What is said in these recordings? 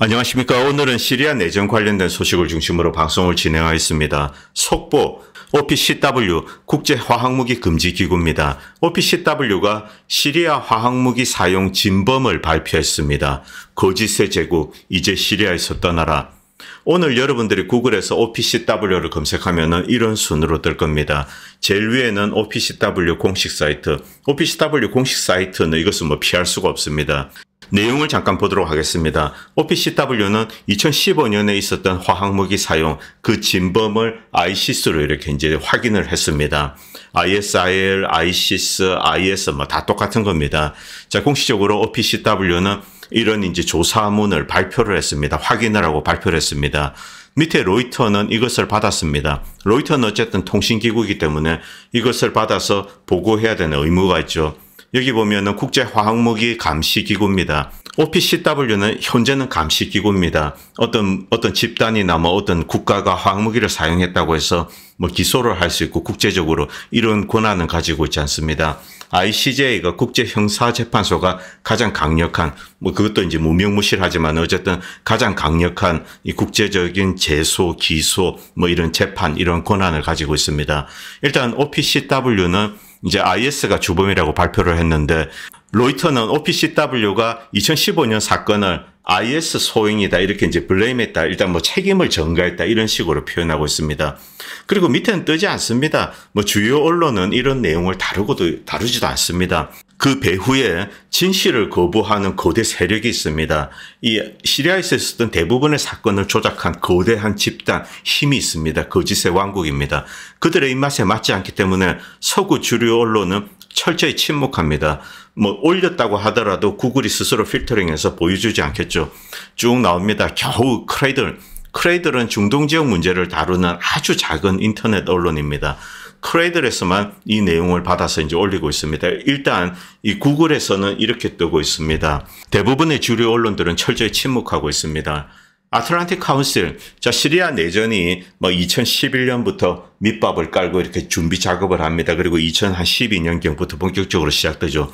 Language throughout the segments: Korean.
안녕하십니까. 오늘은 시리아 내전 관련된 소식을 중심으로 방송을 진행하겠습니다. 속보 OPCW 국제화학무기 금지기구입니다. OPCW가 시리아 화학무기 사용 진범을 발표했습니다. 거짓의 제국 이제 시리아에서 떠나라. 오늘 여러분들이 구글에서 OPCW를 검색하면 이런 순으로 뜰 겁니다. 제일 위에는 OPCW 공식 사이트. OPCW 공식 사이트는 이것은 뭐 피할 수가 없습니다. 내용을 잠깐 보도록 하겠습니다. OPCW는 2015년에 있었던 화학무기 사용, 그 진범을 ICIS로 이렇게 이제 확인을 했습니다. ISIL, ISIS, IS 뭐 다 똑같은 겁니다. 자, 공식적으로 OPCW는 이런 이제 조사문을 발표를 했습니다. 확인을 하고 발표를 했습니다. 밑에 로이터는 이것을 받았습니다. 로이터는 어쨌든 통신기구이기 때문에 이것을 받아서 보고해야 되는 의무가 있죠. 여기 보면은 국제화학무기 감시기구입니다. OPCW는 현재는 감시기구입니다. 어떤 어떤 집단이나 뭐 어떤 국가가 화학무기를 사용했다고 해서 뭐 기소를 할 수 있고 국제적으로 이런 권한을 가지고 있지 않습니다. ICJ가 국제형사재판소가 가장 강력한 뭐 그것도 이제 무명무실하지만 어쨌든 가장 강력한 이 국제적인 재소 기소 뭐 이런 재판 이런 권한을 가지고 있습니다. 일단 OPCW는 이제 IS가 주범이라고 발표를 했는데 로이터는 OPCW가 2015년 사건을 IS 소행이다 이렇게 이제 블레임했다 일단 뭐 책임을 전가했다 이런 식으로 표현하고 있습니다. 그리고 밑에는 뜨지 않습니다. 뭐 주요 언론은 이런 내용을 다루고도 다루지도 않습니다. 그 배후에 진실을 거부하는 거대 세력이 있습니다. 이 시리아에서 있었던 대부분의 사건을 조작한 거대한 집단 힘이 있습니다. 거짓의 왕국입니다. 그들의 입맛에 맞지 않기 때문에 서구 주류 언론은 철저히 침묵합니다. 뭐 올렸다고 하더라도 구글이 스스로 필터링해서 보여주지 않겠죠. 쭉 나옵니다. 겨우 크레이들. 크레이들은 중동 지역 문제를 다루는 아주 작은 인터넷 언론입니다. 크레이들에서만 이 내용을 받아서 이제 올리고 있습니다. 일단 이 구글에서는 이렇게 뜨고 있습니다. 대부분의 주류 언론들은 철저히 침묵하고 있습니다. 아틀란틱 카운슬, 자, 시리아 내전이 뭐 2011년부터 밑밥을 깔고 이렇게 준비 작업을 합니다. 그리고 2012년경부터 본격적으로 시작되죠.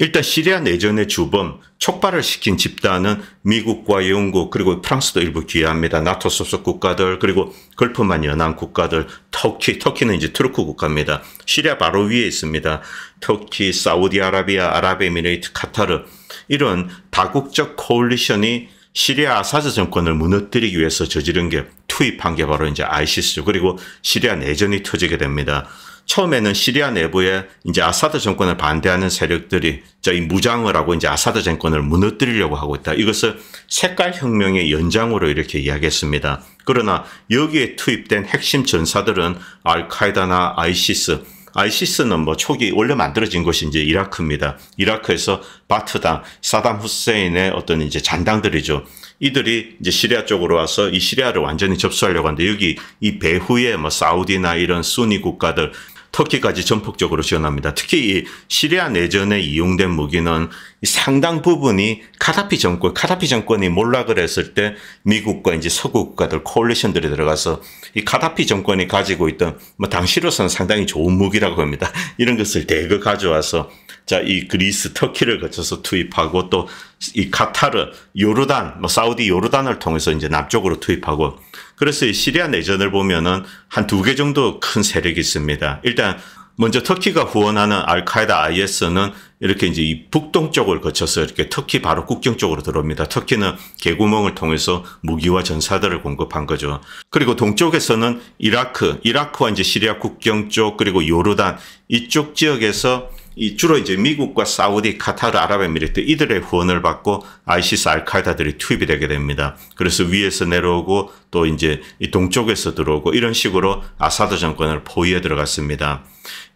일단 시리아 내전의 주범, 촉발을 시킨 집단은 미국과 영국, 그리고 프랑스도 일부 기여합니다. 나토 소속 국가들, 그리고 걸프만 연한 국가들, 터키, 터키는 이제 트루크 국가입니다. 시리아 바로 위에 있습니다. 터키, 사우디아라비아, 아랍에미레이트, 카타르, 이런 다국적 코올리션이 시리아 아 사드 정권을 무너뜨리기 위해서 저지른 게 투입한 게 바로 이제 아이시스죠. 그리고 시리아 내전이 터지게 됩니다. 처음에는 시리아 내부에 이제 아사드 정권을 반대하는 세력들이 이 무장을 하고 이제 아사드 정권을 무너뜨리려고 하고 있다. 이것을 색깔 혁명의 연장으로 이렇게 이야기했습니다. 그러나 여기에 투입된 핵심 전사들은 알카에다나 아이시스 아이시스는 뭐 초기 원래 만들어진 곳이 이제 이라크입니다. 이라크에서 바트당 사담 후세인의 어떤 이제 잔당들이죠. 이들이 이제 시리아 쪽으로 와서 이 시리아를 완전히 접수하려고 하는데 여기 이 배후에 뭐 사우디나 이런 순위 국가들 터키까지 전폭적으로 지원합니다. 특히 이 시리아 내전에 이용된 무기는 상당 부분이 카다피 정권, 카다피 정권이 몰락을 했을 때 미국과 이제 서구 국가들 콜리션들이 들어가서 이 카다피 정권이 가지고 있던 뭐 당시로서는 상당히 좋은 무기라고 합니다. 이런 것을 대거 가져와서 자, 이 그리스, 터키를 거쳐서 투입하고 또 이 카타르, 요르단, 뭐 사우디 요르단을 통해서 이제 남쪽으로 투입하고 그래서 이 시리아 내전을 보면은 한 두 개 정도 큰 세력이 있습니다. 일단 먼저 터키가 후원하는 알카에다 IS는 이렇게 이제 이 북동쪽을 거쳐서 이렇게 터키 바로 국경 쪽으로 들어옵니다. 터키는 개구멍을 통해서 무기와 전사들을 공급한 거죠. 그리고 동쪽에서는 이라크, 이라크와 이제 시리아 국경 쪽 그리고 요르단 이쪽 지역에서 이 주로 이제 미국과 사우디, 카타르, 아랍에미리트 이들의 후원을 받고 아이시스, 알카이다들이 투입이 되게 됩니다. 그래서 위에서 내려오고 또 이제 이 동쪽에서 들어오고 이런 식으로 아사드 정권을 포위해 들어갔습니다.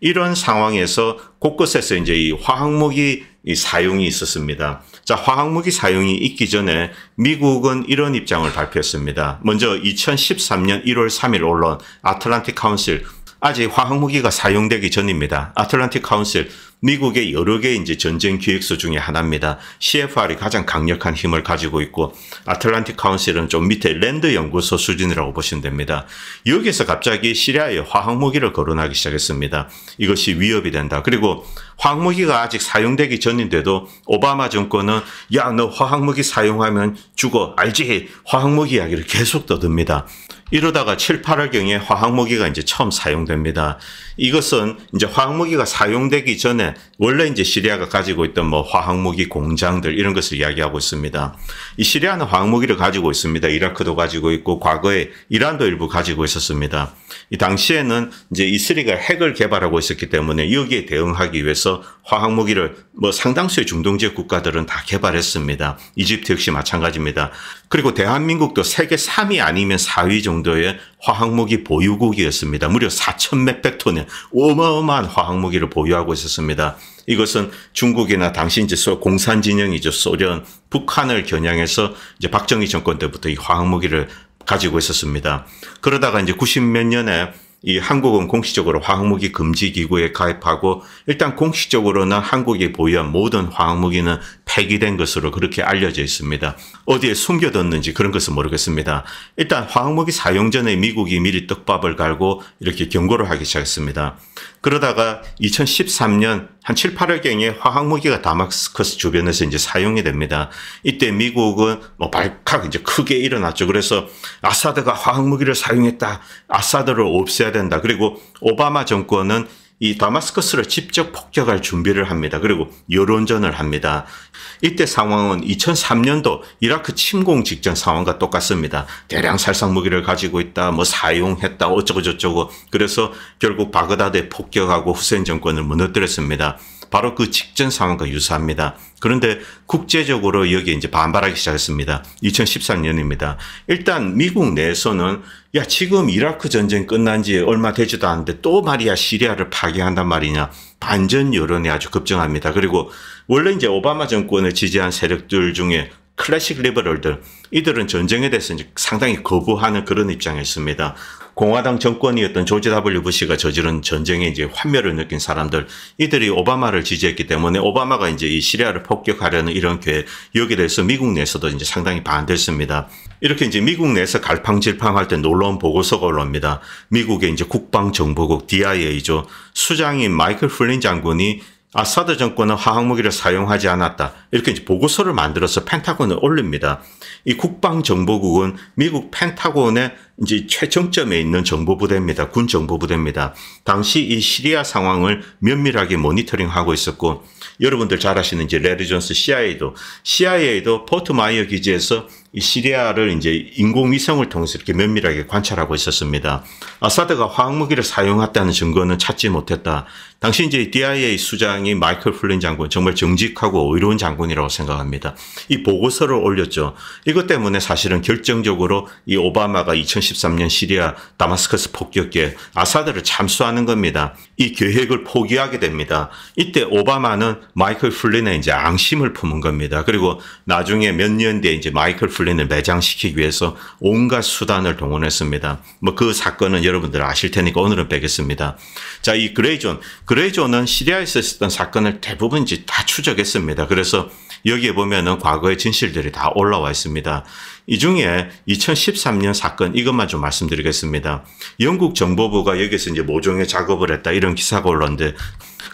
이런 상황에서 곳곳에서 이제 이 화학무기 이 사용이 있었습니다. 자, 화학무기 사용이 있기 전에 미국은 이런 입장을 발표했습니다. 먼저 2013년 1월 3일 언론 아틀란틱 카운실 아직 화학 무기가 사용되기 전입니다. 아틀란틱 카운슬 미국의 여러 개의 이제 전쟁 기획서 중에 하나입니다. CFR이 가장 강력한 힘을 가지고 있고 아틀란틱 카운슬은 좀 밑에 랜드 연구소 수준이라고 보시면 됩니다. 여기서 갑자기 시리아에 화학 무기를 거론하기 시작했습니다. 이것이 위협이 된다. 그리고 화학 무기가 아직 사용되기 전인데도 오바마 정권은 야 너 화학 무기 사용하면 죽어 알지? 화학 무기 이야기를 계속 떠듭니다. 이러다가 7, 8월경에 화학무기가 이제 처음 사용됩니다. 이것은 이제 화학무기가 사용되기 전에 원래 이제 시리아가 가지고 있던 뭐 화학무기 공장들 이런 것을 이야기하고 있습니다. 이 시리아는 화학무기를 가지고 있습니다. 이라크도 가지고 있고 과거에 이란도 일부 가지고 있었습니다. 이 당시에는 이제 이스리가 핵을 개발하고 있었기 때문에 여기에 대응하기 위해서 화학무기를 뭐 상당수의 중동지역 국가들은 다 개발했습니다. 이집트 역시 마찬가지입니다. 그리고 대한민국도 세계 3위 아니면 4위 정도의 화학무기 보유국이었습니다. 무려 4천 몇백 톤의 어마어마한 화학무기를 보유하고 있었습니다. 이것은 중국이나 당시 이제 공산 진영이죠. 소련, 북한을 겨냥해서 이제 박정희 정권 때부터 이 화학무기를 가지고 있었습니다. 그러다가 이제 90 몇 년에 이 한국은 공식적으로 화학무기 금지 기구에 가입하고 일단 공식적으로는 한국이 보유한 모든 화학무기는 폐기된 것으로 그렇게 알려져 있습니다. 어디에 숨겨뒀는지 그런 것은 모르겠습니다. 일단 화학무기 사용 전에 미국이 미리 떡밥을 갈고 이렇게 경고를 하기 시작했습니다. 그러다가 2013년 한 7, 8월경에 화학무기가 다마스커스 주변에서 이제 사용이 됩니다. 이때 미국은 뭐 발칵 이제 크게 일어났죠. 그래서 아사드가 화학무기를 사용했다. 아사드를 없애야 된다. 그리고 오바마 정권은 이 다마스커스를 직접 폭격할 준비를 합니다. 그리고 여론전을 합니다. 이때 상황은 2003년도 이라크 침공 직전 상황과 똑같습니다. 대량 살상 무기를 가지고 있다, 뭐 사용했다, 어쩌고저쩌고. 그래서 결국 바그다드에 폭격하고 후생 정권을 무너뜨렸습니다. 바로 그 직전 상황과 유사합니다. 그런데 국제적으로 여기에 이제 반발하기 시작했습니다. 2013년입니다. 일단 미국 내에서는 야 지금 이라크 전쟁 끝난 지 얼마 되지도 않는데 또 말이야 시리아를 파괴한단 말이냐 반전 여론이 아주 급증합니다. 그리고 원래 이제 오바마 정권을 지지한 세력들 중에 클래식 리버럴들 이들은 전쟁에 대해서 이제 상당히 거부하는 그런 입장에있습니다 공화당 정권이었던 조지 W 부시가 저지른 전쟁에 이제 환멸을 느낀 사람들 이들이 오바마를 지지했기 때문에 오바마가 이제 이 시리아를 폭격하려는 이런 계획 여기에 대해서 미국 내에서도 이제 상당히 반대했습니다. 이렇게 이제 미국 내에서 갈팡질팡할 때 놀라운 보고서가 올라옵니다. 미국의 이제 국방정보국 DIA죠. 수장인 마이클 플린 장군이 아사드 정권은 화학무기를 사용하지 않았다. 이렇게 보고서를 만들어서 펜타곤에 올립니다. 이 국방정보국은 미국 펜타곤의 이제 최정점에 있는 정보부대입니다. 군 정보부대입니다. 당시 이 시리아 상황을 면밀하게 모니터링하고 있었고 여러분들 잘 아시는 이제 레리 존스 CIA도 CIA도 포트 마이어 기지에서 이 시리아를 이제 인공위성을 통해서 이렇게 면밀하게 관찰하고 있었습니다. 아사드가 화학무기를 사용했다는 증거는 찾지 못했다. 당시 이제 DIA 수장이 마이클 플린 장군 정말 정직하고 의로운 장군이라고 생각합니다. 이 보고서를 올렸죠. 이것 때문에 사실은 결정적으로 이 오바마가 2000 2013년 시리아 다마스커스 폭격기에 아사드를 참수하는 겁니다. 이 계획을 포기하게 됩니다. 이때 오바마는 마이클 플린에 이제 앙심을 품은 겁니다. 그리고 나중에 몇 년 뒤에 이제 마이클 플린을 매장시키기 위해서 온갖 수단을 동원했습니다. 뭐 그 사건은 여러분들 아실 테니까 오늘은 빼겠습니다. 자, 이 그레이존. 그레이존은 시리아에서 있었던 사건을 대부분 이제 다 추적했습니다. 그래서 여기에 보면은 과거의 진실들이 다 올라와 있습니다. 이 중에 2013년 사건 이것만 좀 말씀드리겠습니다. 영국 정보부가 여기서 이제 모종의 작업을 했다 이런 기사가 올랐는데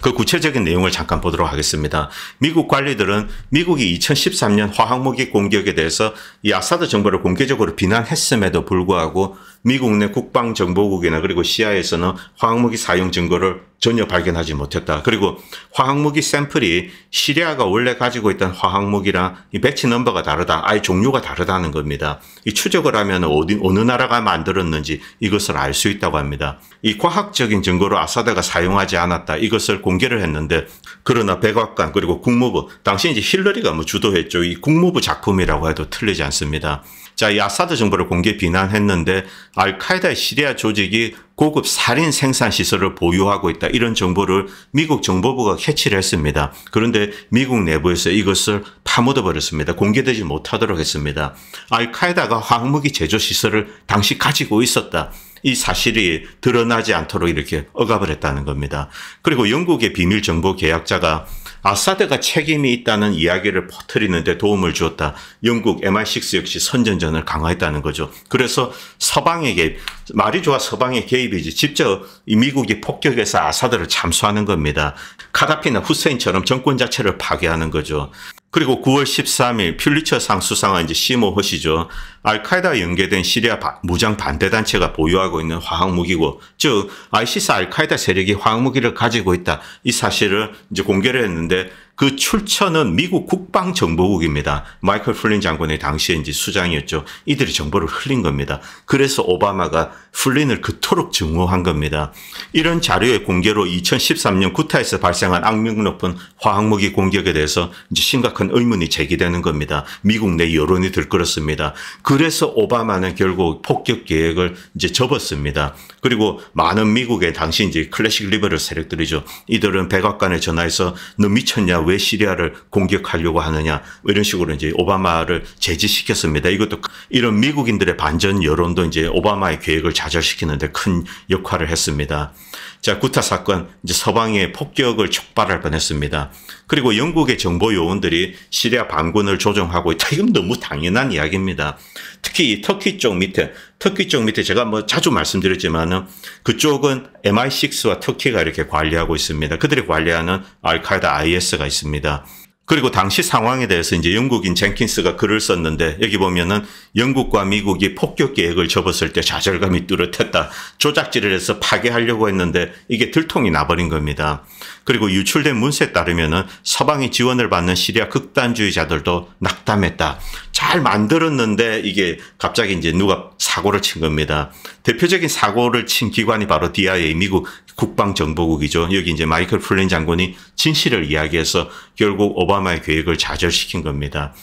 그 구체적인 내용을 잠깐 보도록 하겠습니다. 미국 관리들은 미국이 2013년 화학무기 공격에 대해서 이 아사드 정부를 공개적으로 비난했음에도 불구하고 미국 내 국방정보국이나 그리고 시야에서는 화학무기 사용 증거를 전혀 발견하지 못했다. 그리고 화학무기 샘플이 시리아가 원래 가지고 있던 화학무기랑 이 배치 넘버가 다르다. 아예 종류가 다르다는 겁니다. 이 추적을 하면 어디, 어느 나라가 만들었는지 이것을 알 수 있다고 합니다. 이 과학적인 증거로 아사드가 사용하지 않았다. 이것을 공개를 했는데 그러나 백악관 그리고 국무부 당시 이제 힐러리가 뭐 주도했죠. 이 국무부 작품이라고 해도 틀리지 않습니다. 자, 이 아사드 정부를 공개 비난했는데 알카에다 시리아 조직이 고급 살인 생산 시설을 보유하고 있다. 이런 정보를 미국 정보부가 캐치를 했습니다. 그런데 미국 내부에서 이것을 파묻어 버렸습니다. 공개되지 못하도록 했습니다. 알카에다가 화학무기 제조 시설을 당시 가지고 있었다. 이 사실이 드러나지 않도록 이렇게 억압을 했다는 겁니다. 그리고 영국의 비밀 정보 계약자가 아사드가 책임이 있다는 이야기를 퍼뜨리는데 도움을 주었다. 영국 MI6 역시 선전전을 강화했다는 거죠. 그래서 서방의 개 말이 좋아 서방의 개입이지 직접 미국이 폭격해서 아사드를 참수하는 겁니다. 카다피나 후세인처럼 정권 자체를 파괴하는 거죠. 그리고 9월 13일 퓰리처상 수상한 이제 시모 허시죠. 알카에다 연계된 시리아 바, 무장 반대단체가 보유하고 있는 화학무기고 즉 ISIS 알카에다 세력이 화학무기를 가지고 있다. 이 사실을 이제 공개를 했는데 그 출처는 미국 국방정보국입니다. 마이클 플린 장군의 당시에 이제 수장이었죠. 이들이 정보를 흘린 겁니다. 그래서 오바마가 플린을 그토록 증오한 겁니다. 이런 자료의 공개로 2013년 구타에서 발생한 악명 높은 화학무기 공격에 대해서 이제 심각한 의문이 제기되는 겁니다. 미국 내 여론이 들끓었습니다. 그래서 오바마는 결국 폭격 계획을 이제 접었습니다. 그리고 많은 미국의 당시 이제 클래식 리버럴 세력들이죠. 이들은 백악관에 전화해서 너 미쳤냐? 왜 시리아를 공격하려고 하느냐 뭐 이런 식으로 이제 오바마를 제지시켰습니다. 이것도 이런 미국인들의 반전 여론도 이제 오바마의 계획을 좌절시키는데 큰 역할을 했습니다. 자, 구타 사건, 이제 서방의 폭격을 촉발할 뻔했습니다. 그리고 영국의 정보 요원들이 시리아 반군을 조종하고 있다. 이건 너무 당연한 이야기입니다. 특히 이 터키 쪽 밑에, 터키 쪽 밑에 제가 뭐 자주 말씀드렸지만은 그쪽은 MI6와 터키가 이렇게 관리하고 있습니다. 그들이 관리하는 알카에다 IS가 있습니다. 그리고 당시 상황에 대해서 이제 영국인 젠킨스가 글을 썼는데 여기 보면은 영국과 미국이 폭격 계획을 접었을 때 좌절감이 뚜렷했다. 조작질을 해서 파괴하려고 했는데 이게 들통이 나버린 겁니다. 그리고 유출된 문서에 따르면은 서방의 지원을 받는 시리아 극단주의자들도 낙담했다. 잘 만들었는데 이게 갑자기 이제 누가 사고를 친 겁니다. 대표적인 사고를 친 기관이 바로 DIA 미국 국방정보국이죠. 여기 이제 마이클 플린 장군이 진실을 이야기해서 결국 오바마의 계획을 좌절시킨 겁니다.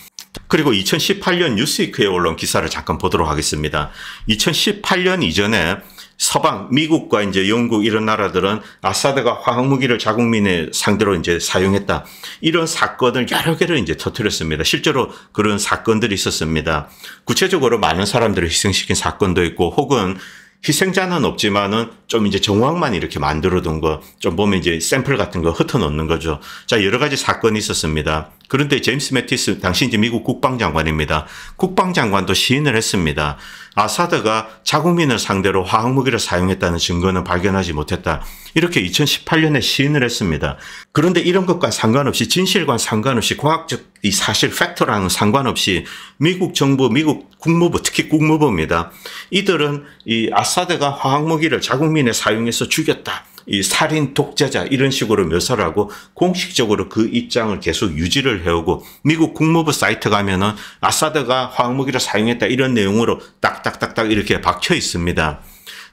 그리고 2018년 뉴스위크에 올라온 기사를 잠깐 보도록 하겠습니다. 2018년 이전에 서방 미국과 이제 영국 이런 나라들은 아사드가 화학 무기를 자국민의 상대로 이제 사용했다 이런 사건을 여러 개를 이제 터뜨렸습니다. 실제로 그런 사건들이 있었습니다. 구체적으로 많은 사람들을 희생시킨 사건도 있고 혹은 희생자는 없지만은 좀 이제 정황만 이렇게 만들어 둔 거 좀 보면 이제 샘플 같은 거 흩어 놓는 거죠. 자, 여러 가지 사건이 있었습니다. 그런데 제임스 매티스 당시 이제 미국 국방장관입니다. 국방장관도 시인을 했습니다. 아사드가 자국민을 상대로 화학무기를 사용했다는 증거는 발견하지 못했다. 이렇게 2018년에 시인을 했습니다. 그런데 이런 것과 상관없이 진실과 상관없이 과학적 이 사실 팩터랑 상관없이 미국 정부, 미국 국무부, 특히 국무부입니다. 이들은 이 아사드가 화학무기를 자국민에 사용해서 죽였다. 이 살인 독재자 이런 식으로 묘사하고 공식적으로 그 입장을 계속 유지를 해오고 미국 국무부 사이트 가면은 아사드가 화학무기를 사용했다 이런 내용으로 딱딱딱딱 이렇게 박혀 있습니다.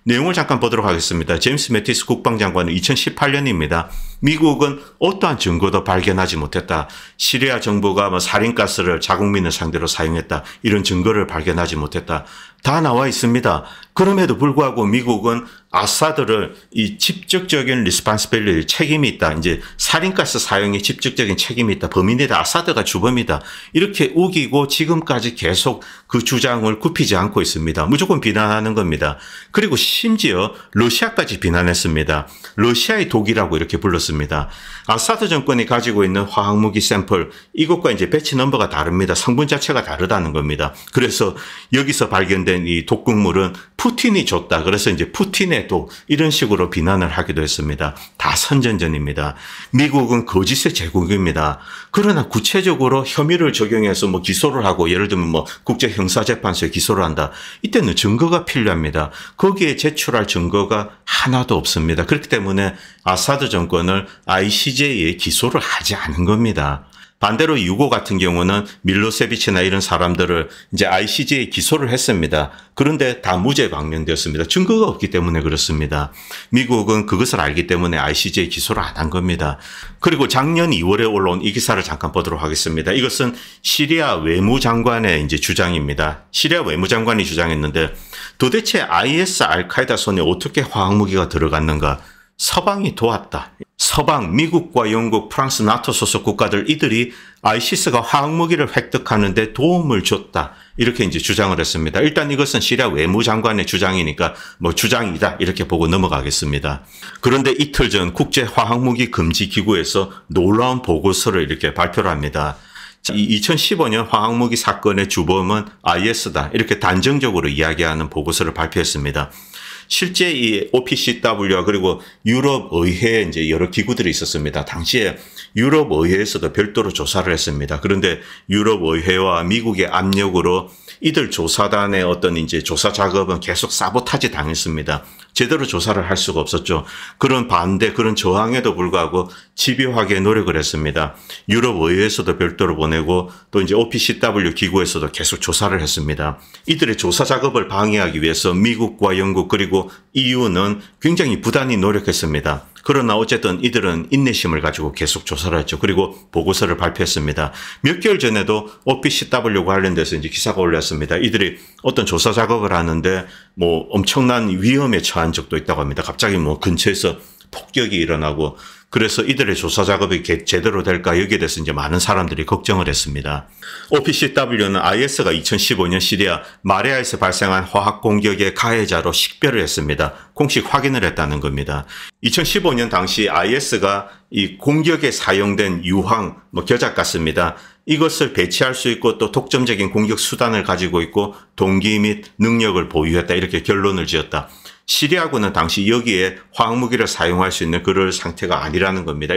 내용을 잠깐 보도록 하겠습니다. 제임스 매티스 국방장관은 2018년입니다. 미국은 어떠한 증거도 발견하지 못했다. 시리아 정부가 뭐 살인가스를 자국민을 상대로 사용했다. 이런 증거를 발견하지 못했다. 다 나와 있습니다. 그럼에도 불구하고 미국은 아사드를 이 직접적인 리스판스빌리 책임이 있다. 이제 살인가스 사용에 직접적인 책임이 있다. 범인이다. 아사드가 주범이다. 이렇게 우기고 지금까지 계속 그 주장을 굽히지 않고 있습니다. 무조건 비난하는 겁니다. 그리고 심지어 러시아까지 비난했습니다. 러시아의 독이라고 이렇게 불렀습니다. 아사드 정권이 가지고 있는 화학무기 샘플 이것과 이제 배치 넘버가 다릅니다. 성분 자체가 다르다는 겁니다. 그래서 여기서 발견된 관련된 이 독극물은 푸틴이 줬다. 그래서 이제 푸틴에도 이런 식으로 비난을 하기도 했습니다. 다 선전전입니다. 미국은 거짓의 제국입니다. 그러나 구체적으로 혐의를 적용해서 뭐 기소를 하고 예를 들면 뭐 국제 형사 재판소에 기소를 한다. 이때는 증거가 필요합니다. 거기에 제출할 증거가 하나도 없습니다. 그렇기 때문에 아사드 정권을 ICJ에 기소를 하지 않은 겁니다. 반대로 유고 같은 경우는 밀로세비치나 이런 사람들을 이제 ICJ에 기소를 했습니다. 그런데 다 무죄 방면되었습니다. 증거가 없기 때문에 그렇습니다. 미국은 그것을 알기 때문에 ICJ에 기소를 안 한 겁니다. 그리고 작년 2월에 올라온 이 기사를 잠깐 보도록 하겠습니다. 이것은 시리아 외무장관의 이제 주장입니다. 시리아 외무장관이 주장했는데 도대체 IS 알카이다 손에 어떻게 화학무기가 들어갔는가? 서방이 도왔다. 서방, 미국과 영국, 프랑스, 나토 소속 국가들 이들이 아이시스가 화학무기를 획득하는 데 도움을 줬다. 이렇게 이제 주장을 했습니다. 일단 이것은 시리아 외무장관의 주장이니까 뭐 주장이다. 이렇게 보고 넘어가겠습니다. 그런데 이틀 전 국제화학무기 금지기구에서 놀라운 보고서를 이렇게 발표를 합니다. 2015년 화학무기 사건의 주범은 IS다. 이렇게 단정적으로 이야기하는 보고서를 발표했습니다. 실제 이 OPCW 그리고 유럽 의회 이제 여러 기구들이 있었습니다. 당시에 유럽 의회에서도 별도로 조사를 했습니다. 그런데 유럽 의회와 미국의 압력으로 이들 조사단의 어떤 이제 조사 작업은 계속 사보타지 당했습니다. 제대로 조사를 할 수가 없었죠. 그런 반대, 그런 저항에도 불구하고 집요하게 노력을 했습니다. 유럽 의회에서도 별도로 보내고 또 이제 OPCW 기구에서도 계속 조사를 했습니다. 이들의 조사 작업을 방해하기 위해서 미국과 영국 그리고 EU는 굉장히 부단히 노력했습니다. 그러나 어쨌든 이들은 인내심을 가지고 계속 조사를 했죠. 그리고 보고서를 발표했습니다. 몇 개월 전에도 OPCW 관련돼서 이제 기사가 올랐습니다. 이들이 어떤 조사 작업을 하는데 뭐 엄청난 위험에 처한 적도 있다고 합니다. 갑자기 뭐 근처에서 폭격이 일어나고 그래서 이들의 조사 작업이 제대로 될까 여기에 대해서 이제 많은 사람들이 걱정을 했습니다. OPCW는 IS가 2015년 시리아 마리아에서 발생한 화학 공격의 가해자로 식별을 했습니다. 공식 확인을 했다는 겁니다. 2015년 당시 IS가 이 공격에 사용된 유황, 뭐겨자같습니다 이것을 배치할 수 있고 또 독점적인 공격 수단을 가지고 있고 동기 및 능력을 보유했다 이렇게 결론을 지었다. 시리아군은 당시 여기에 화학무기를 사용할 수 있는 그럴 상태가 아니라는 겁니다.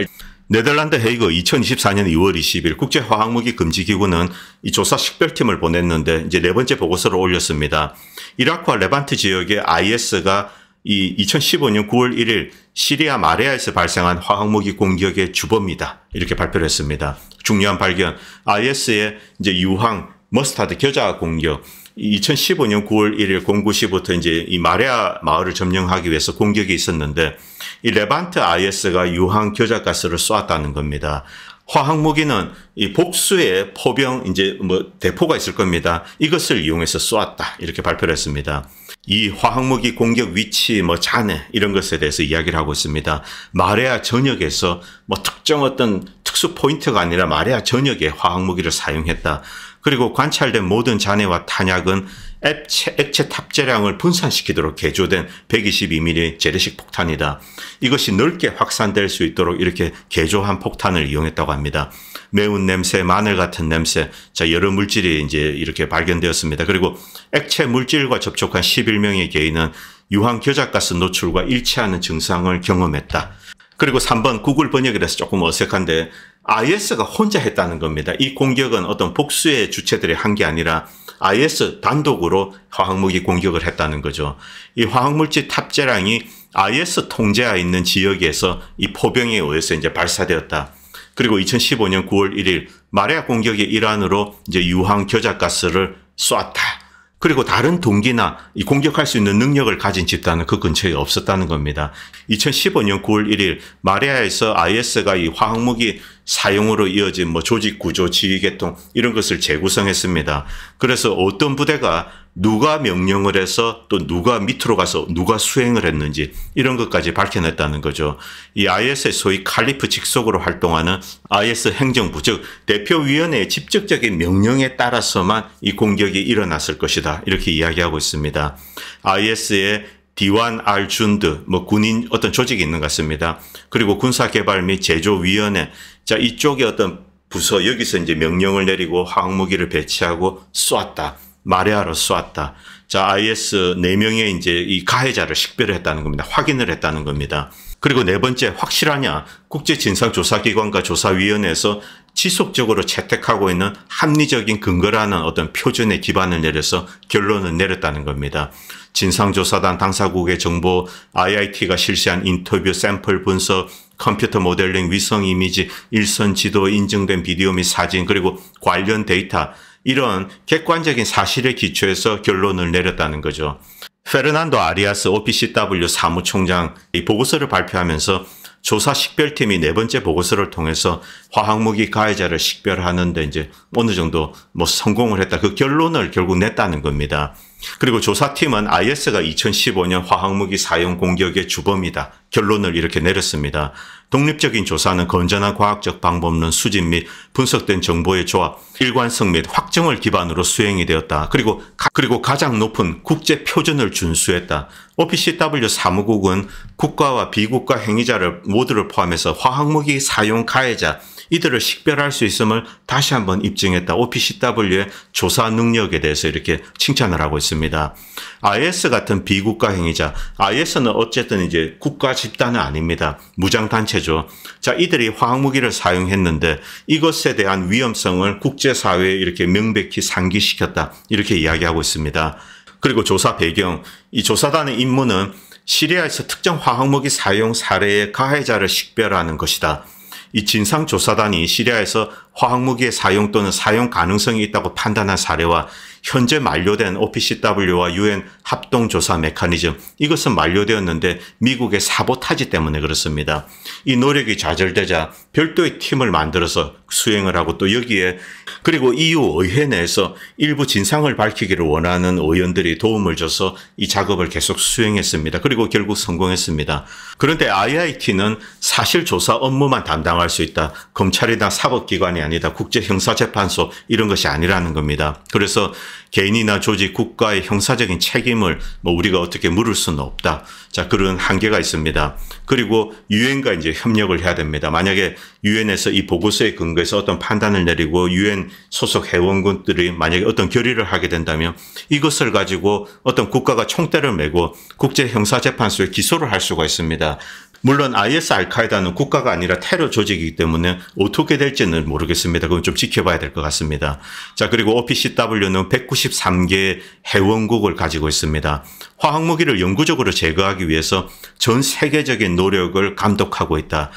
네덜란드 헤이그 2024년 2월 20일 국제화학무기 금지기구는 이 조사 식별팀을 보냈는데 이제 네 번째 보고서를 올렸습니다. 이라크와 레반트 지역의 IS가 이 2015년 9월 1일 시리아 마레아에서 발생한 화학무기 공격의 주범이다. 이렇게 발표를 했습니다. 중요한 발견. IS의 이제 유황, 머스타드 겨자 공격, 2015년 9월 1일 09시부터 이제 이마리아 마을을 점령하기 위해서 공격이 있었는데 이 레반트 IS가 유황 교자가스를 쏘았다는 겁니다. 화학 무기는 이 복수의 포병 이제 뭐 대포가 있을 겁니다. 이것을 이용해서 쏘았다 이렇게 발표를 했습니다. 이 화학무기 공격 위치, 뭐 잔해 이런 것에 대해서 이야기를 하고 있습니다. 마레아 전역에서 뭐 특정 어떤 특수 포인트가 아니라 마레아 전역에 화학무기를 사용했다. 그리고 관찰된 모든 잔해와 탄약은 액체, 액체, 탑재량을 분산시키도록 개조된 122mm 재래식 폭탄이다. 이것이 넓게 확산될 수 있도록 이렇게 개조한 폭탄을 이용했다고 합니다. 매운 냄새, 마늘 같은 냄새, 자, 여러 물질이 이제 이렇게 발견되었습니다. 그리고 액체 물질과 접촉한 11명의 개인은 유황 겨자가스 노출과 일치하는 증상을 경험했다. 그리고 3번 구글 번역이라서 조금 어색한데 IS가 혼자 했다는 겁니다. 이 공격은 어떤 복수의 주체들이 한 게 아니라 IS 단독으로 화학무기 공격을 했다는 거죠. 이 화학물질 탑재량이 IS 통제하 있는 지역에서 이 포병에 의해서 이제 발사되었다. 그리고 2015년 9월 1일 마리아 공격의 일환으로 이제 유황 겨자가스를 쐈다. 그리고 다른 동기나 공격할 수 있는 능력을 가진 집단은 그 근처에 없었다는 겁니다. 2015년 9월 1일 마리아에서 IS가 이 화학무기 사용으로 이어진 뭐 조직 구조, 지휘 계통 이런 것을 재구성했습니다. 그래서 어떤 부대가 누가 명령을 해서 또 누가 밑으로 가서 누가 수행을 했는지 이런 것까지 밝혀냈다는 거죠. 이 IS의 소위 칼리프 직속으로 활동하는 IS 행정부 즉 대표위원회의 직접적인 명령에 따라서만 이 공격이 일어났을 것이다 이렇게 이야기하고 있습니다. IS의 디완 알준드 뭐 군인 어떤 조직이 있는 것 같습니다. 그리고 군사개발 및 제조위원회 자, 이쪽에 어떤 부서, 여기서 이제 명령을 내리고 화학 무기를 배치하고 쏘았다. 마리아로 쏘았다. 자, IS 4명의 이제 이 가해자를 식별을 했다는 겁니다. 확인을 했다는 겁니다. 그리고 네 번째, 확실하냐? 국제진상조사기관과 조사위원회에서 지속적으로 채택하고 있는 합리적인 근거라는 어떤 표준의 기반을 내려서 결론을 내렸다는 겁니다. 진상조사단 당사국의 정보, IIT가 실시한 인터뷰 샘플 분석, 컴퓨터 모델링, 위성 이미지, 일선 지도, 인증된 비디오 및 사진, 그리고 관련 데이터, 이런 객관적인 사실에 기초해서 결론을 내렸다는 거죠. 페르난도 아리아스 OPCW 사무총장이 보고서를 발표하면서 조사 식별팀이 네 번째 보고서를 통해서 화학무기 가해자를 식별하는데 이제 어느 정도 뭐 성공을 했다. 그 결론을 결국 냈다는 겁니다. 그리고 조사팀은 IS가 2015년 화학무기 사용 공격의 주범이다. 결론을 이렇게 내렸습니다. 독립적인 조사는 건전한 과학적 방법론 수집 및 분석된 정보의 조합, 일관성 및 확정을 기반으로 수행이 되었다. 그리고, 가, 그리고 가장 높은 국제 표준을 준수했다. OPCW 사무국은 국가와 비국가 행위자를 모두를 포함해서 화학무기 사용 가해자, 이들을 식별할 수 있음을 다시 한번 입증했다. OPCW의 조사 능력에 대해서 이렇게 칭찬을 하고 있습니다. IS 같은 비국가 행위자, IS는 어쨌든 이제 국가 집단은 아닙니다. 무장단체죠. 자, 이들이 화학무기를 사용했는데 이것에 대한 위험성을 국제사회에 이렇게 명백히 상기시켰다. 이렇게 이야기하고 있습니다. 그리고 조사 배경, 이 조사단의 임무는 시리아에서 특정 화학무기 사용 사례의 가해자를 식별하는 것이다. 이 진상조사단이 시리아에서 화학무기의 사용 또는 사용 가능성이 있다고 판단한 사례와 현재 만료된 OPCW와 UN 합동조사 메커니즘 이것은 만료되었는데 미국의 사보타지 때문에 그렇습니다. 이 노력이 좌절되자 별도의 팀을 만들어서 수행을 하고 또 여기에 그리고 EU 의회 내에서 일부 진상을 밝히기를 원하는 의원들이 도움을 줘서 이 작업을 계속 수행했습니다. 그리고 결국 성공했습니다. 그런데 IIT는 사실 조사 업무만 담당할 수 있다. 검찰이나 사법기관이 아니다. 국제형사재판소 이런 것이 아니라는 겁니다. 그래서 개인이나 조직, 국가의 형사적인 책임을 뭐 우리가 어떻게 물을 수는 없다. 자, 그런 한계가 있습니다. 그리고 유엔과 이제 협력을 해야 됩니다. 만약에 유엔에서 이 보고서에 근거해서 어떤 판단을 내리고 유엔 소속 회원국들이 만약에 어떤 결의를 하게 된다면 이것을 가지고 어떤 국가가 총대를 메고 국제 형사재판소에 기소를 할 수가 있습니다. 물론 IS 알카에다는 국가가 아니라 테러 조직이기 때문에 어떻게 될지는 모르겠습니다. 그건 좀 지켜봐야 될 것 같습니다. 자 그리고 OPCW는 193개의 회원국을 가지고 있습니다. 화학무기를 영구적으로 제거하기 위해서 전 세계적인 노력을 감독하고 있다.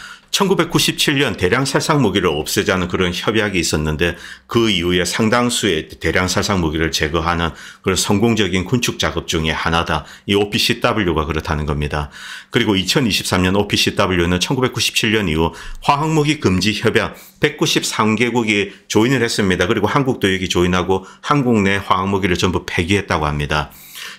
1997년 대량 살상 무기를 없애자는 그런 협약이 있었는데 그 이후에 상당수의 대량 살상 무기를 제거하는 그런 성공적인 군축 작업 중의 하나다. 이 OPCW가 그렇다는 겁니다. 그리고 2023년 OPCW는 1997년 이후 화학무기 금지 협약 193개국이 조인을 했습니다. 그리고 한국도 여기 조인하고 한국 내 화학무기를 전부 폐기했다고 합니다.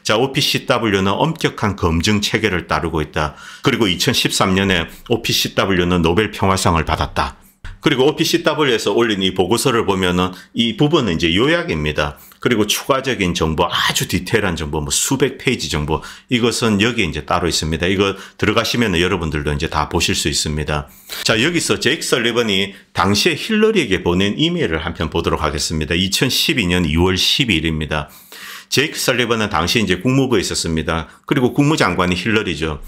자, OPCW는 엄격한 검증 체계를 따르고 있다. 그리고 2013년에 OPCW는 노벨 평화상을 받았다. 그리고 OPCW에서 올린 이 보고서를 보면은 이 부분은 이제 요약입니다. 그리고 추가적인 정보, 아주 디테일한 정보, 뭐 수백 페이지 정보, 이것은 여기 이제 따로 있습니다. 이거 들어가시면 여러분들도 이제 다 보실 수 있습니다. 자, 여기서 제이크 설리번이 당시에 힐러리에게 보낸 이메일을 한편 보도록 하겠습니다. 2012년 2월 10일입니다. 제이크 설리버는 당시 이제 국무부에 있었습니다. 그리고 국무장관이 힐러리죠.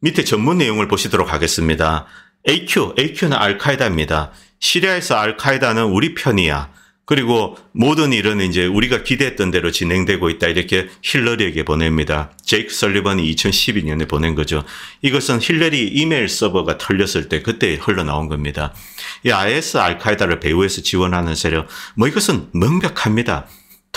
밑에 전문 내용을 보시도록 하겠습니다. AQ, AQ는 알카에다입니다. 시리아에서 알카에다는 우리 편이야. 그리고 모든 일은 이제 우리가 기대했던 대로 진행되고 있다 이렇게 힐러리에게 보냅니다. 제이크 설리번이 2012년에 보낸 거죠. 이것은 힐러리 이메일 서버가 털렸을 때 그때 흘러나온 겁니다. 이 IS 알카에다를 배후에서 지원하는 세력 뭐 이것은 명백합니다.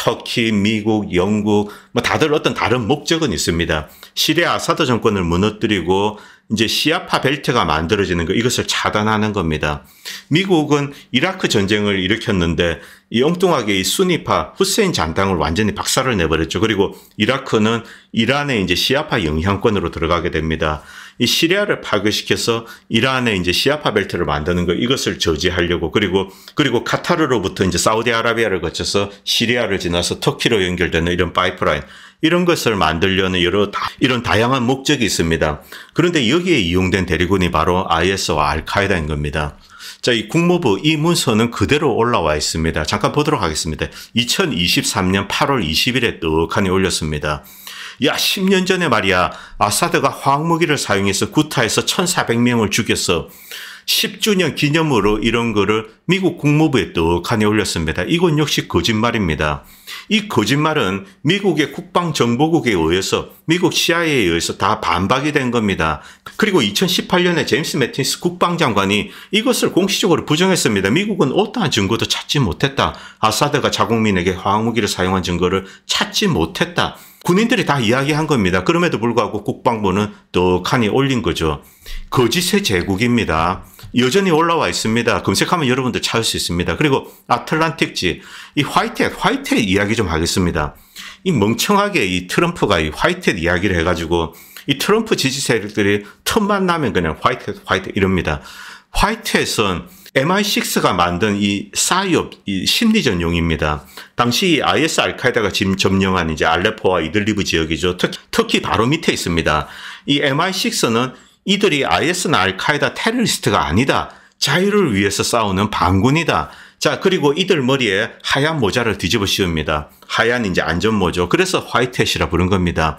터키, 미국, 영국 뭐 다들 어떤 다른 목적은 있습니다. 시리아 아사드 정권을 무너뜨리고 이제 시아파 벨트가 만들어지는 거 이것을 차단하는 겁니다. 미국은 이라크 전쟁을 일으켰는데 이 엉뚱하게 이 순위파 후세인 잔당을 완전히 박살을 내버렸죠. 그리고 이라크는 이란의 이제 시아파 영향권으로 들어가게 됩니다. 이 시리아를 파괴시켜서 이란에 이제 시아파 벨트를 만드는 거 이것을 저지하려고 그리고 그리고 카타르로부터 이제 사우디아라비아를 거쳐서 시리아를 지나서 터키로 연결되는 이런 파이프라인 이런 것을 만들려는 여러 다, 이런 다양한 목적이 있습니다. 그런데 여기에 이용된 대리군이 바로 IS와 알카에다인 겁니다. 자, 이 국무부 이 문서는 그대로 올라와 있습니다. 잠깐 보도록 하겠습니다. 2023년 8월 20일에 떡하니 올렸습니다. 야 10년 전에 말이야 아사드가 화학무기를 사용해서 구타에서 1,400명을 죽였어. 10주년 기념으로 이런 거를 미국 국무부에 떡하니 올렸습니다. 이건 역시 거짓말입니다. 이 거짓말은 미국의 국방정보국에 의해서 미국 CIA에 의해서 다 반박이 된 겁니다. 그리고 2018년에 제임스 매티스 국방장관이 이것을 공식적으로 부정했습니다. 미국은 어떠한 증거도 찾지 못했다. 아사드가 자국민에게 화학무기를 사용한 증거를 찾지 못했다. 군인들이 다 이야기한 겁니다. 그럼에도 불구하고 국방부는 또 칸이 올린 거죠. 거짓의 제국입니다. 여전히 올라와 있습니다. 검색하면 여러분들 찾을 수 있습니다. 그리고 아틀란틱지, 이 화이트햇, 화이트 이야기 좀 하겠습니다. 이 멍청하게 이 트럼프가 이 화이트햇 이야기를 해가지고 이 트럼프 지지 세력들이 틈만 나면 그냥 화이트화이트 이럽니다. 화이트에선 MI6가 만든 이 사이업 이 심리전용입니다. 당시 IS 알카에다가 지금 점령한 이제 알레포와 이들리브 지역이죠. 특, 특히 바로 밑에 있습니다. 이 MI6는 이들이 IS나 알카에다 테러리스트가 아니다. 자유를 위해서 싸우는 반군이다. 자, 그리고 이들 머리에 하얀 모자를 뒤집어 씌웁니다. 하얀 이제 안전모죠. 그래서 화이트햇이라 부른 겁니다.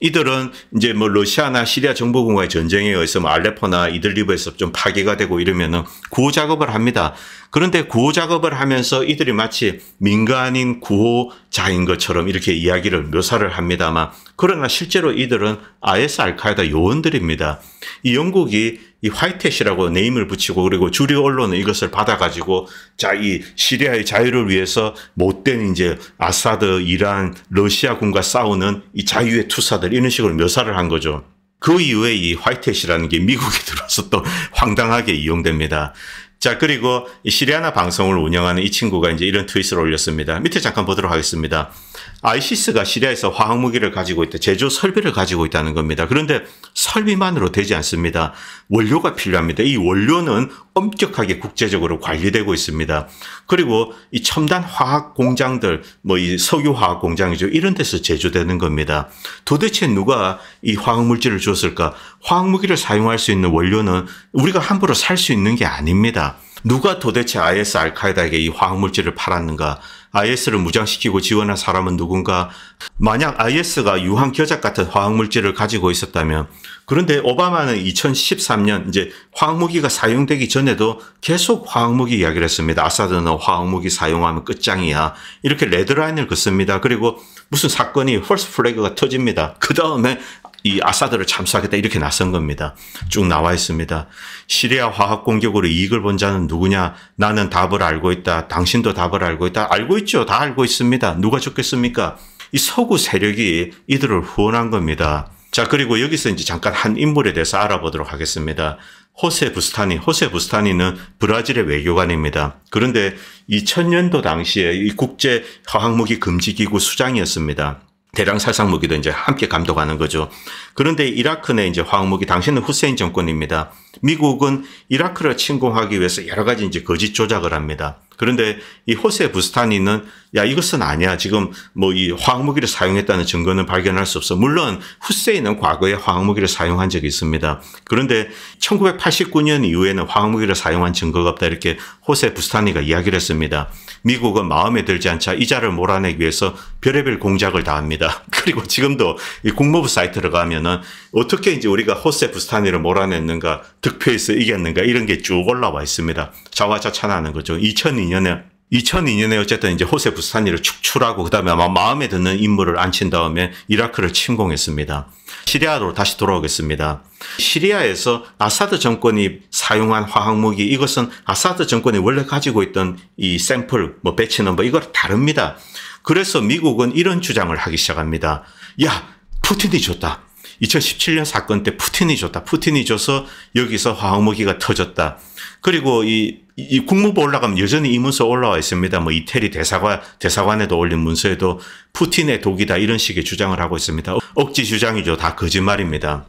이들은 이제 뭐 러시아나 시리아 정보공화의 전쟁에 의해서 뭐 알레포나 이들리브에서 좀 파괴가 되고 이러면은 구호 작업을 합니다. 그런데 구호 작업을 하면서 이들이 마치 민간인 구호자인 것처럼 이렇게 이야기를 묘사를 합니다만 그러나 실제로 이들은 IS 알카에다 요원들입니다. 이 영국이 이 화이트햇이라고 네임을 붙이고 그리고 주류 언론은 이것을 받아가지고 자 이 시리아의 자유를 위해서 못된 이제 아사드, 이란, 러시아군과 싸우는 이 자유의 투사들 이런 식으로 묘사를 한 거죠. 그 이후에 이 화이트햇이라는 게 미국에 들어서 또 황당하게 이용됩니다. 자, 그리고 시리아나 방송을 운영하는 이 친구가 이제 이런 트윗을 올렸습니다. 밑에 잠깐 보도록 하겠습니다. 아이시스가 시리아에서 화학 무기를 가지고 있다. 제조 설비를 가지고 있다는 겁니다. 그런데 설비만으로 되지 않습니다. 원료가 필요합니다. 이 원료는 엄격하게 국제적으로 관리되고 있습니다. 그리고 이 첨단 화학 공장들, 뭐 이 석유 화학 공장이죠. 이런 데서 제조되는 겁니다. 도대체 누가 이 화학 물질을 주었을까 화학 무기를 사용할 수 있는 원료는 우리가 함부로 살 수 있는 게 아닙니다. 누가 도대체 IS 알카에다에게 이 화학 물질을 팔았는가? IS를 무장시키고 지원한 사람은 누군가? 만약 IS가 유황 겨자 같은 화학물질을 가지고 있었다면 그런데 오바마는 2013년 이제 화학무기가 사용되기 전에도 계속 화학무기 이야기를 했습니다. 아사드는 화학무기 사용하면 끝장이야. 이렇게 레드라인을 긋습니다. 그리고 무슨 사건이 펄스 플래그가 터집니다. 그 다음에 이 아사드를 참수하겠다 이렇게 나선 겁니다. 쭉 나와 있습니다. 시리아 화학 공격으로 이익을 본 자는 누구냐? 나는 답을 알고 있다. 당신도 답을 알고 있다. 알고 있죠. 다 알고 있습니다. 누가 좋겠습니까? 이 서구 세력이 이들을 후원한 겁니다. 자, 그리고 여기서 이제 잠깐 한 인물에 대해서 알아보도록 하겠습니다. 호세 부스타니, 호세 부스타니는 브라질의 외교관입니다. 그런데 2000년도 당시에 이 국제 화학무기 금지기구 수장이었습니다. 대량 살상 무기도 이제 함께 감독하는 거죠. 그런데 이라크 내 이제 화학무기 당시는 후세인 정권입니다. 미국은 이라크를 침공하기 위해서 여러 가지 이제 거짓 조작을 합니다. 그런데 이 호세 부스탄이는야 이것은 아니야 지금 뭐 이 화학무기를 사용했다는 증거는 발견할 수 없어 물론 후세인은 과거에 화학무기를 사용한 적이 있습니다 그런데 1989년 이후에는 화학무기를 사용한 증거가 없다 이렇게 호세 부스탄이가 이야기를 했습니다 미국은 마음에 들지 않자 이자를 몰아내기 위해서 별의별 공작을 다합니다 그리고 지금도 이 국무부 사이트를 가면은 어떻게 이제 우리가 호세 부스탄이를 몰아냈는가 득표해서 이겼는가 이런 게 쭉 올라와 있습니다 자화자찬하는 거죠 2002 2002년에 2002년에 어쨌든 이제 호세 부스타니를 축출하고 그다음에 아마 마음에 드는 인물을 앉힌 다음에 이라크를 침공했습니다. 시리아로 다시 돌아오겠습니다. 시리아에서 아사드 정권이 사용한 화학무기 이것은 아사드 정권이 원래 가지고 있던 이 샘플 뭐 배치 넘버 뭐 이걸 다릅니다. 그래서 미국은 이런 주장을 하기 시작합니다. 야 푸틴이 줬다. 2017년 사건 때 푸틴이 줬다. 푸틴이 줘서 여기서 화학무기가 터졌다. 그리고 이이 국무부 올라가면 여전히 이 문서 올라와 있습니다. 뭐 이태리 대사관, 대사관에도 올린 문서에도 푸틴의 독이다 이런 식의 주장을 하고 있습니다. 억지 주장이죠. 다 거짓말입니다.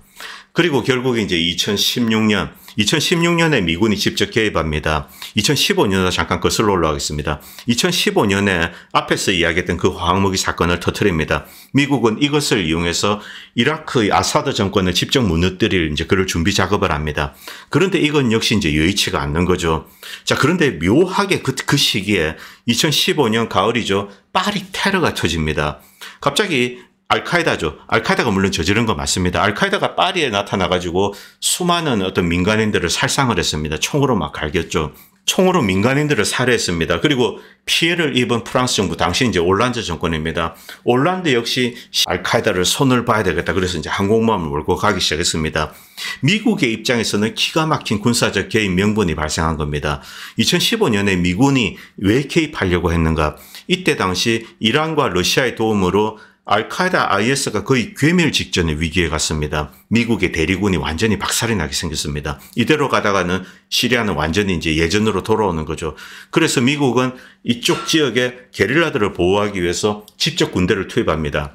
그리고 결국에 이제 2016년 2016년에 미군이 직접 개입합니다. 2 0 1 5년에로 잠깐 거슬러 올라가겠습니다. 2015년에 앞에서 이야기했던 그 화학무기 사건을 터트립니다 미국은 이것을 이용해서 이라크의 아사드 정권을 직접 무너뜨릴 이제 그를 준비 작업을 합니다. 그런데 이건 역시 이제 여의치가 않는 거죠. 자, 그런데 묘하게 그, 그 시기에 2015년 가을이죠. 파리 테러가 터집니다. 갑자기 알카이다죠알카이다가 물론 저지른 건 맞습니다. 알카이다가 파리에 나타나가지고 수많은 어떤 민간인들을 살상을 했습니다. 총으로 막 갈겼죠. 총으로 민간인들을 살해했습니다. 그리고 피해를 입은 프랑스 정부, 당시 이제 올란드 정권입니다. 올란드 역시 알카이다를 손을 봐야 되겠다. 그래서 이제 항공모함을 몰고 가기 시작했습니다. 미국의 입장에서는 기가 막힌 군사적 개입 명분이 발생한 겁니다. 2015년에 미군이 왜 개입하려고 했는가? 이때 당시 이란과 러시아의 도움으로 알카에다 IS가 거의 괴멸 직전의 위기에 갔습니다. 미국의 대리군이 완전히 박살이 나게 생겼습니다. 이대로 가다가는 시리아는 완전히 이제 예전으로 돌아오는 거죠. 그래서 미국은 이쪽 지역의 게릴라들을 보호하기 위해서 직접 군대를 투입합니다.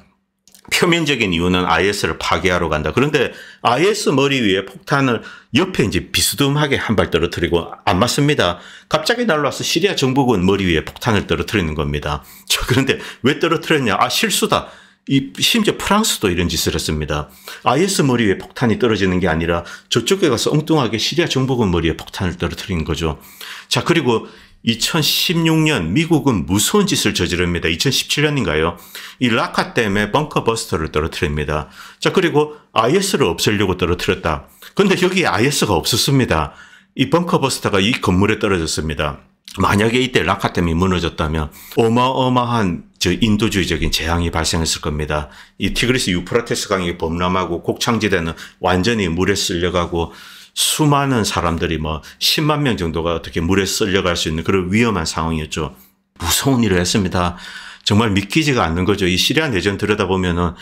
표면적인 이유는 IS를 파괴하러 간다. 그런데 IS 머리 위에 폭탄을 옆에 이제 비스듬하게 한 발 떨어뜨리고 안 맞습니다. 갑자기 날라와서 시리아 정부군 머리 위에 폭탄을 떨어뜨리는 겁니다. 저 그런데 왜 떨어뜨렸냐? 아 실수다. 이 심지어 프랑스도 이런 짓을 했습니다. IS 머리 위에 폭탄이 떨어지는 게 아니라 저쪽에 가서 엉뚱하게 시리아 정복군 머리에 폭탄을 떨어뜨린 거죠. 자 그리고 2016년 미국은 무서운 짓을 저지릅니다. 2017년인가요? 이 라카 댐에 벙커 버스터를 떨어뜨립니다. 자 그리고 IS를 없애려고 떨어뜨렸다. 근데 여기에 IS가 없었습니다. 이 벙커 버스터가 이 건물에 떨어졌습니다. 만약에 이때 라카 댐이 무너졌다면 어마어마한 저 인도주의적인 재앙이 발생했을 겁니다. 이 티그리스 유프라테스 강이 범람하고 곡창지대는 완전히 물에 쓸려가고 수많은 사람들이 뭐 10만 명 정도가 어떻게 물에 쓸려갈 수 있는 그런 위험한 상황이었죠. 무서운 일을 했습니다. 정말 믿기지가 않는 거죠. 이 시리아 내전 들여다보면은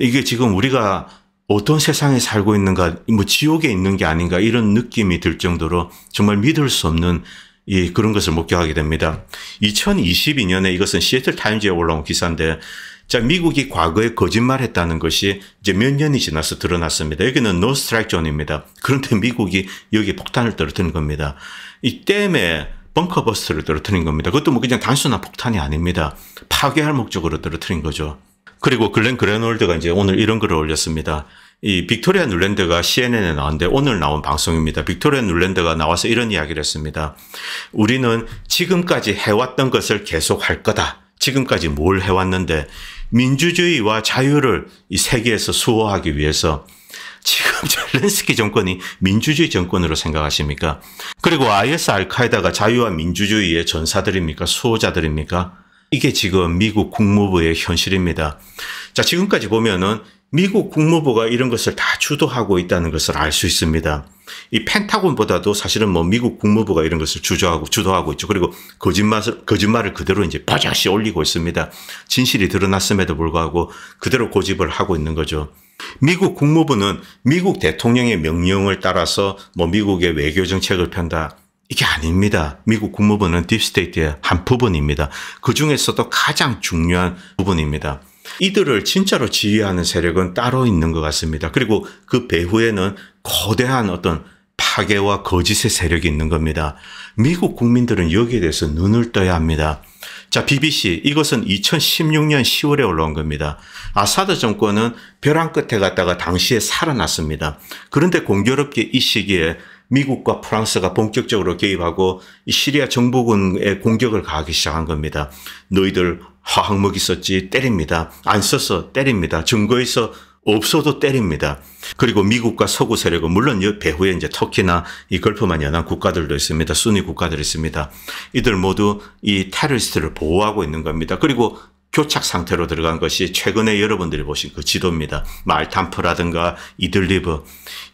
이게 지금 우리가 어떤 세상에 살고 있는가, 뭐 지옥에 있는 게 아닌가 이런 느낌이 들 정도로 정말 믿을 수 없는 예, 그런 것을 목격하게 됩니다. 2022년에 이것은 시애틀 타임즈에 올라온 기사인데 자, 미국이 과거에 거짓말했다는 것이 이제 몇 년이 지나서 드러났습니다. 여기는 노 스트라이크 존입니다. 그런데 미국이 여기 폭탄을 떨어뜨린 겁니다. 이 댐에 벙커버스를 떨어뜨린 겁니다. 그것도 뭐 그냥 단순한 폭탄이 아닙니다. 파괴할 목적으로 떨어뜨린 거죠. 그리고 글렌 그레놀드가 이제 오늘 이런 글을 올렸습니다. 이 빅토리아 뉴랜드가 CNN에 나왔는데 오늘 나온 방송입니다. 빅토리아 뉴랜드가 나와서 이런 이야기를 했습니다. 우리는 지금까지 해왔던 것을 계속 할 거다. 지금까지 뭘 해왔는데 민주주의와 자유를 이 세계에서 수호하기 위해서 지금 젤렌스키 정권이 민주주의 정권으로 생각하십니까? 그리고 IS 알카에다가 자유와 민주주의의 전사들입니까? 수호자들입니까? 이게 지금 미국 국무부의 현실입니다. 자, 지금까지 보면은 미국 국무부가 이런 것을 다 주도하고 있다는 것을 알 수 있습니다. 이 펜타곤보다도 사실은 뭐 미국 국무부가 이런 것을 주저하고 주도하고 있죠. 그리고 거짓말을 거짓말을 그대로 이제 버젓이 올리고 있습니다. 진실이 드러났음에도 불구하고 그대로 고집을 하고 있는 거죠. 미국 국무부는 미국 대통령의 명령을 따라서 뭐 미국의 외교 정책을 편다. 이게 아닙니다. 미국 국무부는 딥스테이트의 한 부분입니다. 그 중에서도 가장 중요한 부분입니다. 이들을 진짜로 지휘하는 세력은 따로 있는 것 같습니다. 그리고 그 배후에는 거대한 어떤 파괴와 거짓의 세력이 있는 겁니다. 미국 국민들은 여기에 대해서 눈을 떠야 합니다. 자, BBC 이것은 2016년 10월에 올라온 겁니다. 아사드 정권은 벼랑 끝에 갔다가 당시에 살아났습니다. 그런데 공교롭게 이 시기에 미국과 프랑스가 본격적으로 개입하고 시리아 정부군의 공격을 가하기 시작한 겁니다. 너희들 화학목있었지 때립니다. 안 써서 때립니다. 증거에서 없어도 때립니다. 그리고 미국과 서구 세력은 물론 배후에 이제 터키나 이 걸프만 연한 국가들도 있습니다. 순위 국가들 있습니다. 이들 모두 이 테러리스트를 보호하고 있는 겁니다. 그리고 교착 상태로 들어간 것이 최근에 여러분들이 보신 그 지도입니다. 말탄프라든가 이들리브.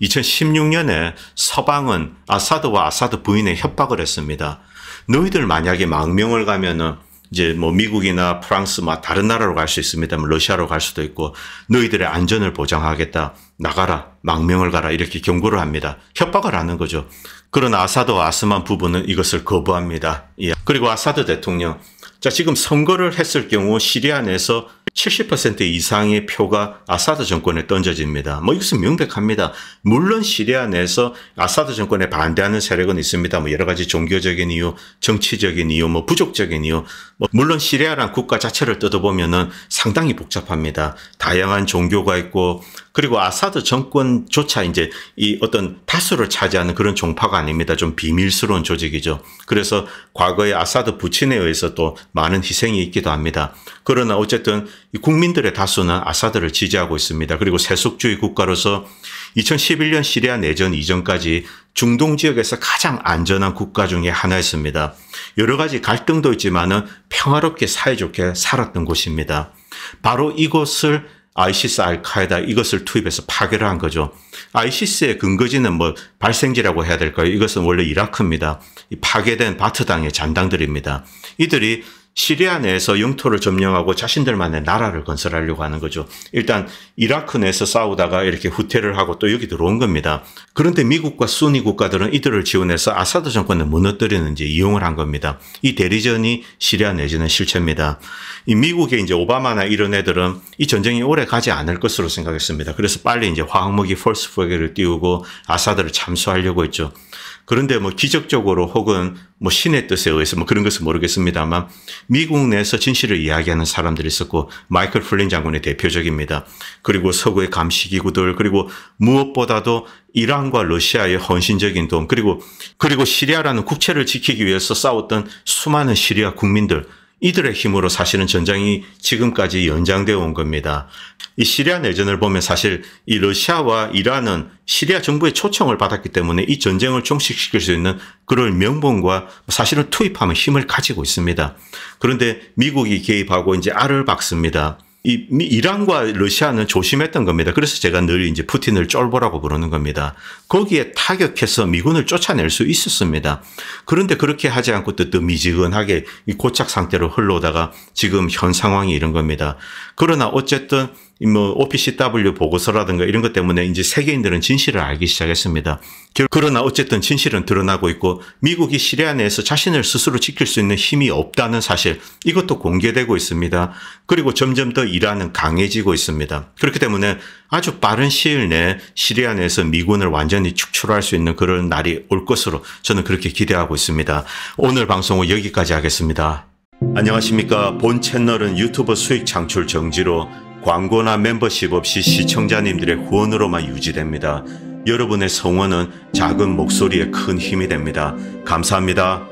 2016년에 서방은 아사드와 아사드 부인의 협박을 했습니다. 너희들 만약에 망명을 가면은 이제 뭐 미국이나 프랑스 막 뭐 다른 나라로 갈 수있습니다 뭐 러시아로 갈 수도 있고 너희들의 안전을 보장하겠다 나가라 망명을 가라 이렇게 경고를 합니다. 협박을 하는 거죠. 그러나 아사드와 아스만 부부는 이것을 거부합니다. 예. 그리고 아사드 대통령 자 지금 선거를 했을 경우 시리아 내에서 70% 이상의 표가 아사드 정권에 던져집니다. 뭐 이것은 명백합니다. 물론 시리아 내에서 아사드 정권에 반대하는 세력은 있습니다. 뭐 여러 가지 종교적인 이유, 정치적인 이유, 뭐 부족적인 이유. 뭐 물론 시리아란 국가 자체를 뜯어보면은 상당히 복잡합니다. 다양한 종교가 있고 그리고 아사드 정권조차 이제 이 어떤 다수를 차지하는 그런 종파가 아닙니다. 좀 비밀스러운 조직이죠. 그래서 과거에 아사드 부친에 의해서 또 많은 희생이 있기도 합니다. 그러나 어쨌든 국민들의 다수는 아사드를 지지하고 있습니다. 그리고 세속주의 국가로서 2011년 시리아 내전 이전까지 중동 지역에서 가장 안전한 국가 중에 하나였습니다. 여러 가지 갈등도 있지만은 평화롭게 사이좋게 살았던 곳입니다. 바로 이곳을 아이시스, 알카에다 이것을 투입해서 파괴를 한 거죠. 아이시스의 근거지는 뭐 발생지라고 해야 될까요? 이것은 원래 이라크입니다. 파괴된 바트당의 잔당들입니다. 이들이 시리아 내에서 영토를 점령하고 자신들만의 나라를 건설하려고 하는 거죠. 일단 이라크 내에서 싸우다가 이렇게 후퇴를 하고 또 여기 들어온 겁니다. 그런데 미국과 순위 국가들은 이들을 지원해서 아사드 정권을 무너뜨리는지 이용을 한 겁니다. 이 대리전이 시리아 내지는 실체입니다. 이 미국의 이제 오바마나 이런 애들은 이 전쟁이 오래 가지 않을 것으로 생각했습니다. 그래서 빨리 이제 화학무기 폴스포게를 띄우고 아사드를 참수하려고 했죠. 그런데 뭐 기적적으로 혹은 뭐 신의 뜻에 의해서 뭐 그런 것은 모르겠습니다만 미국 내에서 진실을 이야기하는 사람들이 있었고 마이클 플린 장군의 대표적입니다. 그리고 서구의 감시기구들 그리고 무엇보다도 이란과 러시아의 헌신적인 도움 그리고 그리고 시리아라는 국채를 지키기 위해서 싸웠던 수많은 시리아 국민들 이들의 힘으로 사실은 전쟁이 지금까지 연장되어 온 겁니다. 이 시리아 내전을 보면 사실 이 러시아와 이란은 시리아 정부의 초청을 받았기 때문에 이 전쟁을 종식시킬 수 있는 그런 명분과 사실은 투입하면 힘을 가지고 있습니다. 그런데 미국이 개입하고 이제 알을 박습니다. 이 이란과 러시아는 조심했던 겁니다. 그래서 제가 늘 이제 푸틴을 쫄보라고 부르는 겁니다. 거기에 타격해서 미군을 쫓아낼 수 있었습니다. 그런데 그렇게 하지 않고 뜨뜻미지근하게 고착 상태로 흘러다가 오 지금 현 상황이 이런 겁니다. 그러나 어쨌든 뭐 OPCW 보고서라든가 이런 것 때문에 이제 세계인들은 진실을 알기 시작했습니다. 그러나 어쨌든 진실은 드러나고 있고 미국이 시리아 내에서 자신을 스스로 지킬 수 있는 힘이 없다는 사실 이것도 공개되고 있습니다. 그리고 점점 더 이란은 강해지고 있습니다. 그렇기 때문에 아주 빠른 시일 내에 시리아 내에서 미군을 완전히 축출할 수 있는 그런 날이 올 것으로 저는 그렇게 기대하고 있습니다. 오늘 방송은 여기까지 하겠습니다. 안녕하십니까. 본 채널은 유튜버 수익 창출 정지로 광고나 멤버십 없이 시청자님들의 후원으로만 유지됩니다. 여러분의 성원은 작은 목소리에 큰 힘이 됩니다. 감사합니다.